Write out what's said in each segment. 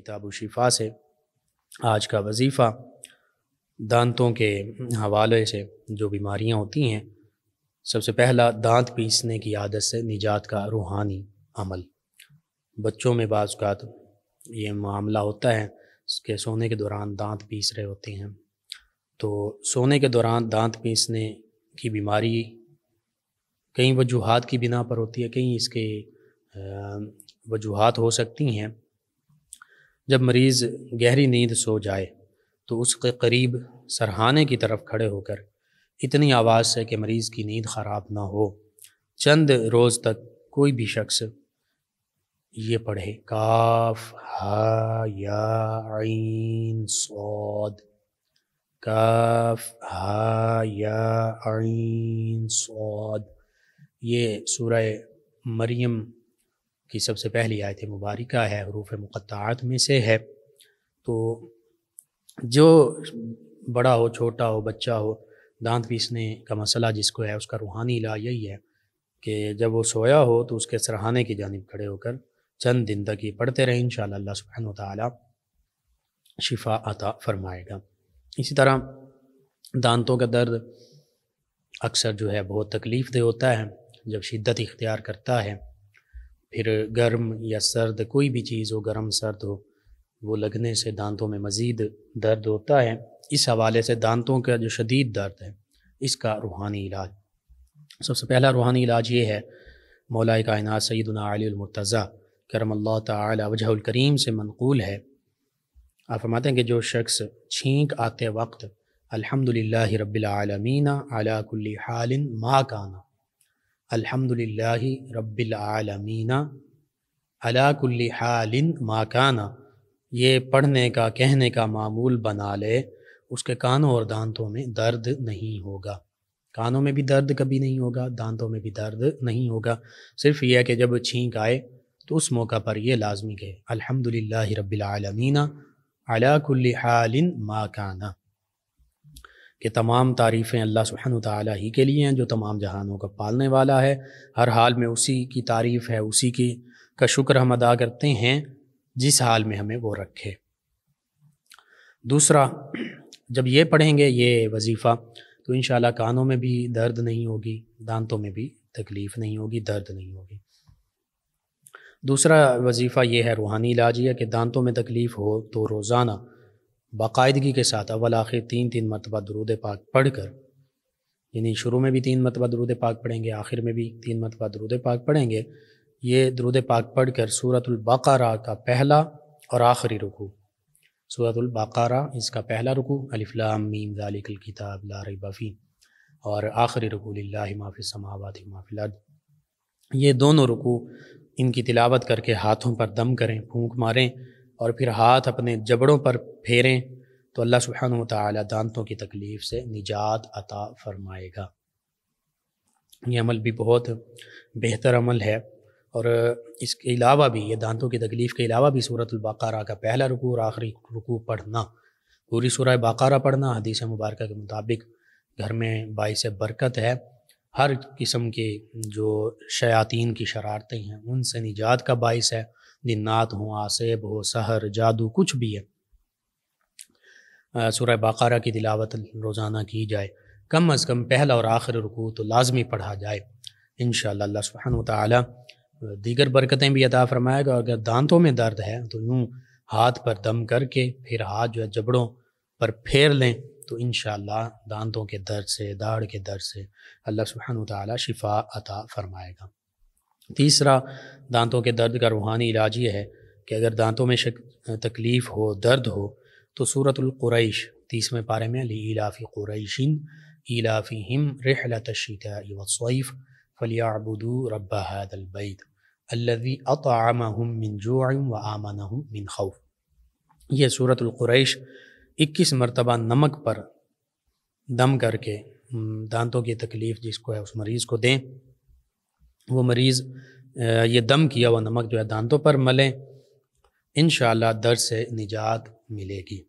किताब शिफा से आज का वजीफ़ा दांतों के हवाले से जो बीमारियां होती हैं सबसे पहला दांत पीसने की आदत से निजात का रूहानी अमल बच्चों में बात ये मामला होता है कि सोने के दौरान दांत पीस रहे होते हैं तो सोने के दौरान दांत पीसने की बीमारी कई वजूहत की बिना पर होती है कई इसके वजूहत हो सकती हैं जब मरीज़ गहरी नींद सो जाए तो उसके करीब सरहाने की तरफ खड़े होकर इतनी आवाज़ से कि मरीज़ की नींद ख़राब ना हो चंद रोज़ तक कोई भी शख्स ये पढ़े काफ हा या आइन सौद काफ हा या आइन सौद ये सूरह मरियम की सबसे पहली आयत मुबारक है हरूफ मुक़ात में से है तो जो बड़ा हो छोटा हो बच्चा हो दांत पीसने का मसला जिसको है उसका रूहानी इला यही है कि जब वो सोया हो तो उसके सरहाने की जानब खड़े होकर चंद दिन तक ये पढ़ते रहें इन शाला सुबहान शिफा अता फरमाएगा इसी तरह दांतों का दर्द अक्सर जो है बहुत तकलीफ़ दे होता है जब शिद्दत इख्तियार करता है फिर गर्म या सर्द कोई भी चीज़ हो गर्म सर्द हो वो लगने से दांतों में मज़ीद दर्द होता है इस हवाले से दांतों का जो शदीद दर्द है इसका रूहानी इलाज सबसे पहला रूहानी इलाज ये है मौला कायनात सैदनामरतज़ा करम अल्लाह से मनकूल है आप फरमाते हैं कि जो शख्स छींक आते वक्त अल्हम्दुलिल्लाह रब्बिल आलमीना अला कुल्ली हालिन मा काना अल्हम्दुलिल्लाहि रब्बिल आलमीना हालिन माकाना ये पढ़ने का कहने का मामूल बना ले उसके कानों और दांतों में दर्द नहीं होगा कानों में भी दर्द कभी नहीं होगा दांतों में भी दर्द नहीं होगा सिर्फ यह कि जब छींक आए तो उस मौका पर यह लाजमी है अल्हम्दुलिल्लाहि रब्बिल आलमीना अला कुल्ली हालिन माकाना कि तमाम तारीफ़ें अल्लाह सुबहान ताली ही के लिए हैं जो तमाम जहानों का पालने वाला है हर हाल में उसी की तारीफ़ है उसी की का शुक्र हम अदा करते हैं जिस हाल में हमें वो रखे दूसरा जब ये पढ़ेंगे ये वजीफ़ा तो इन कानों में भी दर्द नहीं होगी दांतों में भी तकलीफ़ नहीं होगी दर्द नहीं होगी दूसरा वजीफ़ा ये है रूहानी इलाज यह कि दांतों में तकलीफ़ हो तो रोज़ाना बाकायदगी के साथ अवल आखिर तीन तीन मरतबा दरूद पाक पढ़ कर यानी शुरू में भी तीन मरतबा दरूद पाक पढ़ेंगे आखिर में भी तीन मरतबा दरूद पाक पढ़ेंगे ये दरूद पाक पढ़ कर सूरतुल्बारा का पहला और आखिरी रुकू सूरतुल्बारा इसका पहला रुकू अलिफ्लाम ज़ालिकल किताब लार बफ़ी और आखिरी रुकू ला माफ़ी समावत माफ़िलद ये दोनों रुकू इनकी तिलावत करके हाथों पर दम करें फूंक मारें और फिर हाथ अपने जबड़ों पर फेरें तो अल्लाह सुबहान ताली दांतों की तकलीफ़ से निजात अता फ़रमाएगा ये अमल भी बहुत बेहतर अमल है और इसके अलावा भी ये दांतों की तकलीफ़ के अलावा भी सूरत बकारा का पहला रुकू और आखिरी रुकू पढ़ना पूरी सूरह बकारा पढ़ना हदीस मुबारक के मुताबिक घर में बाईस बरकत है हर किस्म के जो शयातीन की शरारतें हैं उनसे निजात का बाइस है दिन नात हो आसेब हो सहर जादू कुछ भी है सूर्य बाकारा की दिलावत रोज़ाना की जाए कम अज़ कम पहला और आखिर रुकू तो लाजमी पढ़ा जाए इन शाह सुबहान दीगर बरकतें भी अदा फरमाएगा और अगर दांतों में दर्द है तो यूँ हाथ पर दम करके फिर हाथ जो है जबड़ों पर फेर लें तो इन दांतों के दर्द से दाढ़ के दर्द से अल्लाह सुबहान ताली शिफा अता फरमाएगा तीसरा दांतों के दर्द का रूहानी इलाज ये है कि अगर दांतों में शक तकलीफ़ हो दर्द हो तो सूरत कुरैश तीसवें पारे में लाफ़ी कुरैशिन इलाफ़ीम रहलतशीतफ़ फलियाबुदू रब हदलबैद अल्लवी अतआमहम मिन जुआम व आमनहम मिन खौफ यह सूरत कुरैश इक्कीस मरतबा नमक पर दम करके दांतों की तकलीफ़ जिसको है उस मरीज़ को दें वो मरीज़ ये दम किया हुआ नमक जो है दांतों पर मलें इन शर्ज से निजात मिलेगी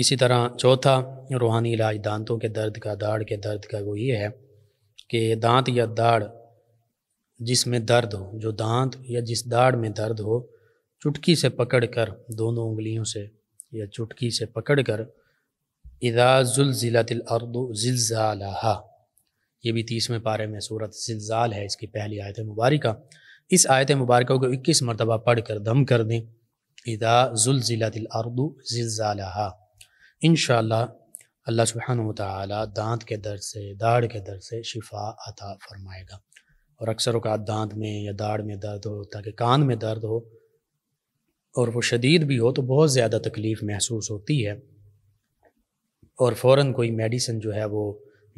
इसी तरह चौथा रूहानी इलाज दांतों के दर्द का दाढ़ के दर्द का वो ये है कि दांत या दाढ़ जिसमें दर्द हो जो दांत या जिस दाढ़ में दर्द हो चुटकी से पकड़कर दोनों उंगलियों से या चुटकी से पकड़कर कर जुलजिलतिल अर्दो जिलजालहा ये भी तीसवें पारे में सूरत जिलजाल है इसकी पहली आयत मुबारक इस आयत मुबारक को इक्कीस मरतबा पढ़ कर दम कर दें इदा जुलजिला दिल अरदू जिलजाला इन अल्लाह सुबहान ताली दांत के दर्द से दाढ़ के दर्द से शिफा अता फरमाएगा और अक्सर अवत दांत में या दाढ़ में दर्द हो ताकि कान में दर्द हो और वो शदीद भी हो तो बहुत ज़्यादा तकलीफ़ महसूस होती है और फ़ौर कोई मेडिसिन जो है वो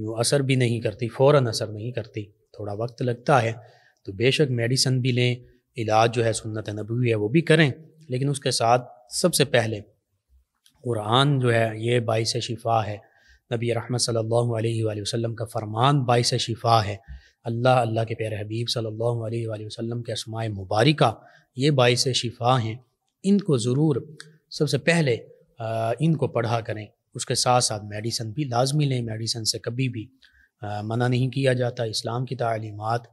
यूँ असर भी नहीं करती फ़ौर असर नहीं करती थोड़ा वक्त लगता है तो बेशक मेडिसन भी लें इलाज जो है सुन्नत नबी है वो भी करें लेकिन उसके साथ सबसे पहले कुरान जो है ये बाईस शिफा है नबी रहमत सल्लल्लाहु अलैहि वसल्लम का फरमान बाईस शिफा है अल्लाह अल्लाह के प्यारे हबीब सल्लल्लाहु अलैहि वसल्लम के असमाय मुबारका ये बाईस शिफा हैं इनको ज़रूर सबसे पहले इनको पढ़ा करें उसके साथ साथ मेडिसन भी लाजमी लें मेडिसन से कभी भी मना नहीं किया जाता इस्लाम की तालीमत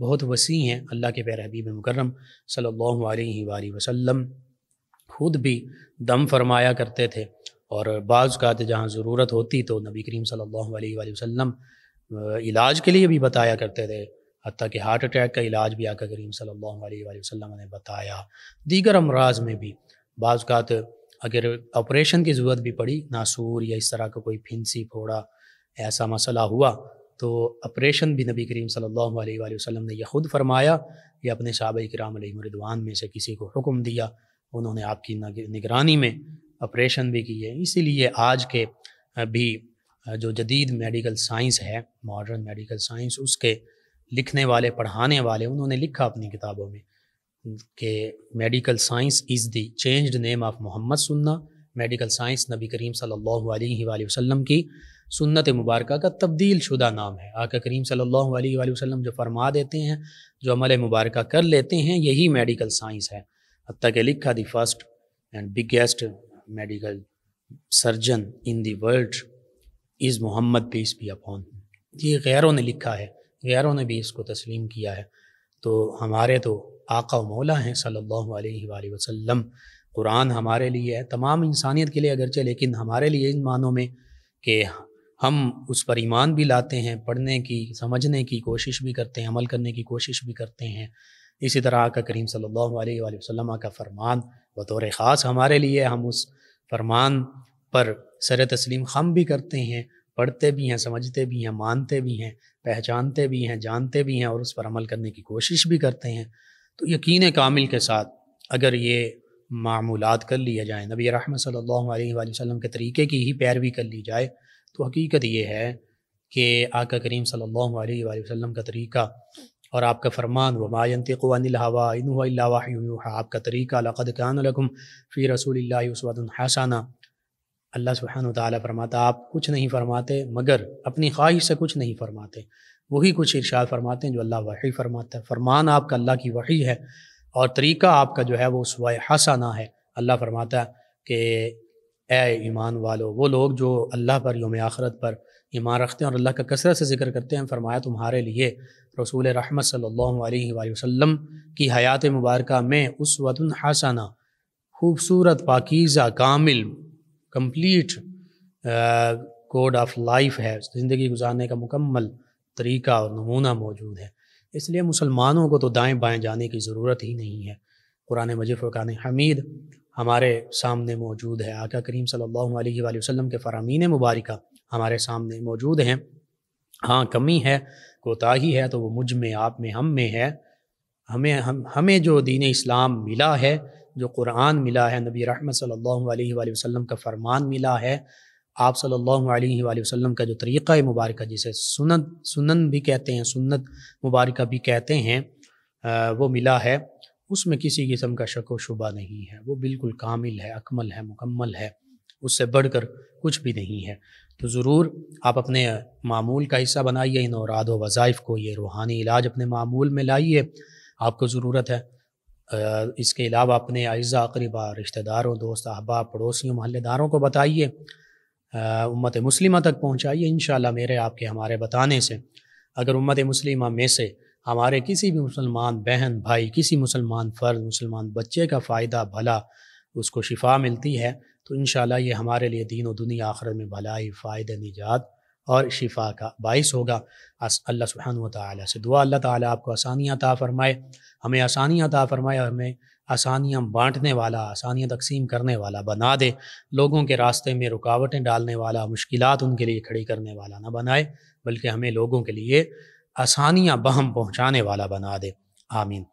बहुत वसी हैं अल्लाह के प्यारे हबीब मुकरम सल्लल्लाहु अलैहि वसल्लम खुद भी दम फरमाया करते थे और बाज़ का तो जहाँ ज़रूरत होती तो नबी करीम सल्लल्लाहु अलैहि वसल्लम इलाज के लिए भी बताया करते थे हती कि हार्ट अटैक का इलाज भी आका करीम सल्लल्लाहु अलैहि वसल्लम ने बताया दीगर अमराज में भी बाज़ का तो अगर ऑपरेशन की ज़रूरत भी पड़ी नासूर या इस तरह का कोई फिंसी फोड़ा ऐसा मसला हुआ तो ऑपरेशन भी नबी करीम सल्लल्लाहु अलैहि वसल्लम ने यह खुद फरमाया या अपने साहब कराम रिदवान में से किसी को हुक्म दिया उन्होंने आपकी निगरानी में ऑपरेशन भी किए इसीलिए आज के भी जो जदीद मेडिकल साइंस है मॉडर्न मेडिकल साइंस उसके लिखने वाले पढ़ाने वाले उन्होंने लिखा अपनी किताबों में कि medical science is the changed name of Muhammad सुन्ना मेडिकल साइंस नबी करीम सल्लल्लाहु अलैहि वसल्लम की सुन्नत मुबारक का तब्दील शुदा नाम है आका करीम सल्लल्लाहु अलैहि वसल्लम जो फरमा देते हैं जो अमल मुबारक कर लेते हैं यही मेडिकल साइंस है हती के लिखा the first and biggest medical surgeon in the world is Muhammad peace be upon ये गैरों ने लिखा है गैरों ने भी इसको तस्लीम किया है तो हमारे तो आका मौला हैं सल्लल्लाहु अलैहि वसल्लम कुरान हमारे लिए है तमाम इंसानियत के लिए अगरचे लेकिन हमारे लिए इन मानों में कि हम उस पर ईमान भी लाते हैं पढ़ने की समझने की कोशिश भी करते हैं अमल करने की कोशिश भी करते हैं इसी तरह का करीम सल्लल्लाहु अलैहि वसल्लम का फरमान बतौर ख़ास हमारे लिए हम उस फरमान पर सर तस्लीम खम भी करते हैं पढ़ते भी हैं समझते भी हैं मानते भी हैं पहचानते भी हैं जानते भी हैं और उस पर अमल करने की कोशिश भी करते हैं तो यकीन कामिल के साथ अगर ये मामूलत कर लिया जाए नबी रहमत सल्लल्लाहु अलैहि वसल्लम के तरीके की ही पैरवी कर ली जाए तो हकीकत ये है कि आका करीम सल्लल्लाहु अलैहि वसल्लम का तरीक़ा और आपका फरमान वमायनत हवा आपका तरीक़ा लक़द फ़ी रसूल उसवादन हसाना अल्लाह सुबहान ताली फरमाता आप कुछ नहीं फरमाते मगर अपनी ख्वाहिश से कुछ नहीं फरमाते वही कुछ इर्शाद फरमाते हैं जो अल्लाह वही फरमाता है फरमान आपका अल्लाह की वही है और तरीक़ा आपका जो है वो उसवा हसाना है अल्लाह फरमाता है कि ए ईमान वालो वो लोग जो अल्लाह पर योम आखरत पर ईमान रखते हैं और अल्लाह का कसरत से जिक्र करते हैं फरमाया तुम्हारे लिए रसूल रहमत सल्लल्लाहु अलैहि वसल्लम की हयात मुबारक में उस वतन हसाना खूबसूरत पाकिज़ा कामिल कम्प्लीट कोड ऑफ लाइफ है ज़िंदगी गुजारने का मुकम्मल तरीका और नमूना मौजूद है इसलिए मुसलमानों को तो दाएँ बाएँ जाने की ज़रूरत ही नहीं है कुरान मजिद फ़ुरान हमीद हमारे सामने मौजूद है आका करीम सल्लल्लाहु अलैहि वसल्लम के फ़रामीन मुबारक हमारे सामने मौजूद हैं हाँ कमी है कोताही है तो वो मुझ में आप में हम में है हमें हम हमें जो दीन इस्लाम मिला है जो कुरान मिला है नबी रहमत सल्लल्लाहु अलैहि वसल्लम का फरमान मिला है आप सल्लल्लाहु अलैहि वसल्लम का जो तरीक़ा मुबारक जिसे सुनत सुनन भी कहते हैं सुन्नत मुबारक भी कहते हैं वो मिला है उसमें किसी किस्म का शक व शुबा नहीं है वो बिल्कुल कामिल है अकमल है मुकम्मल है उससे बढ़कर कुछ भी नहीं है तो ज़रूर आप अपने मामूल का हिस्सा बनाइए इन और व वज़ाइफ को ये रूहानी इलाज अपने मामूल में लाइए आपको ज़रूरत है इसके अलावा अपने अज़ा अकरीबा रिश्तेदारों दोस्त अहबाब पड़ोसियों महलदारों को बताइए उम्मत मुस्लिमा तक पहुँचाइए इन मेरे आपके हमारे बताने से अगर उम्मत मुस्लिमा में से हमारे किसी भी मुसलमान बहन भाई किसी मुसलमान फ़र्द मुसलमान बच्चे का फ़ायदा भला उसको शिफा मिलती है तो इन ये हमारे लिए दीन और दुनिया आखिर में भलाई फ़ायद निजात और शिफा का बायस होगा अल्लाह सुबहान तआला से दुआ अल्लाह ताला आपको आसानियाँ ता फ़रमाए हमें आसानियाँ ता फ़रमाए और हमें आसानियाँ बांटने वाला आसानियाँ तकसीम करने वाला बना दे लोगों के रास्ते में रुकावटें डालने वाला मुश्किल उनके लिए खड़ी करने वाला ना बनाए बल्कि हमें लोगों के लिए आसानियाँ बहम पहुँचाने वाला बना दे आमीन